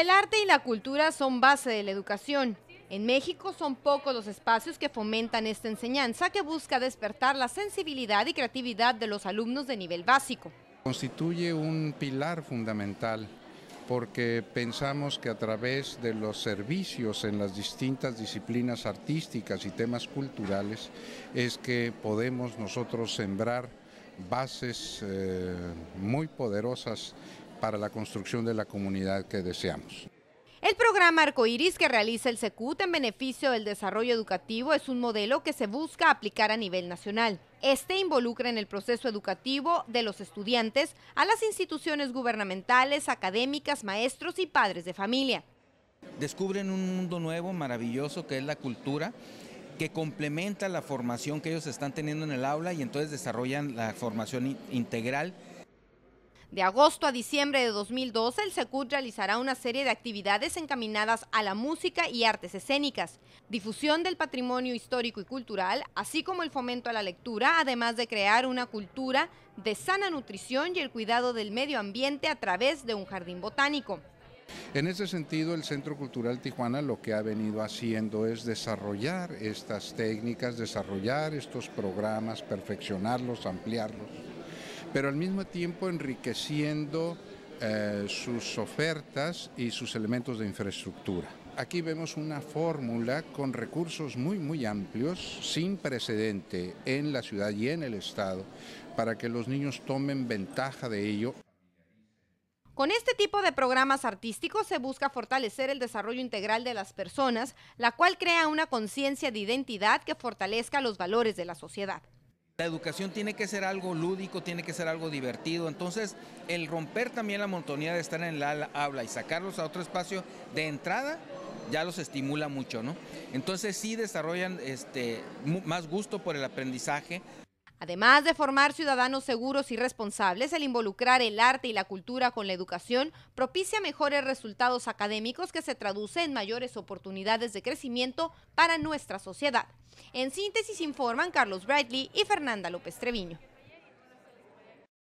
El arte y la cultura son base de la educación. En México son pocos los espacios que fomentan esta enseñanza que busca despertar la sensibilidad y creatividad de los alumnos de nivel básico. Constituye un pilar fundamental porque pensamos que a través de los servicios en las distintas disciplinas artísticas y temas culturales es que podemos nosotros sembrar bases eh, muy poderosas para la construcción de la comunidad que deseamos. El programa Arcoiris que realiza el SECUT en beneficio del desarrollo educativo es un modelo que se busca aplicar a nivel nacional. Este involucra en el proceso educativo de los estudiantes a las instituciones gubernamentales, académicas, maestros y padres de familia. Descubren un mundo nuevo, maravilloso, que es la cultura, que complementa la formación que ellos están teniendo en el aula y entonces desarrollan la formación integral de agosto a diciembre de 2012, el SECUT realizará una serie de actividades encaminadas a la música y artes escénicas, difusión del patrimonio histórico y cultural, así como el fomento a la lectura, además de crear una cultura de sana nutrición y el cuidado del medio ambiente a través de un jardín botánico. En ese sentido, el Centro Cultural Tijuana lo que ha venido haciendo es desarrollar estas técnicas, desarrollar estos programas, perfeccionarlos, ampliarlos pero al mismo tiempo enriqueciendo eh, sus ofertas y sus elementos de infraestructura. Aquí vemos una fórmula con recursos muy, muy amplios, sin precedente en la ciudad y en el Estado, para que los niños tomen ventaja de ello. Con este tipo de programas artísticos se busca fortalecer el desarrollo integral de las personas, la cual crea una conciencia de identidad que fortalezca los valores de la sociedad. La educación tiene que ser algo lúdico, tiene que ser algo divertido. Entonces, el romper también la monotonía de estar en la habla y sacarlos a otro espacio de entrada ya los estimula mucho, ¿no? Entonces sí desarrollan este, más gusto por el aprendizaje. Además de formar ciudadanos seguros y responsables, el involucrar el arte y la cultura con la educación propicia mejores resultados académicos que se traducen en mayores oportunidades de crecimiento para nuestra sociedad. En síntesis informan Carlos Brightley y Fernanda López Treviño.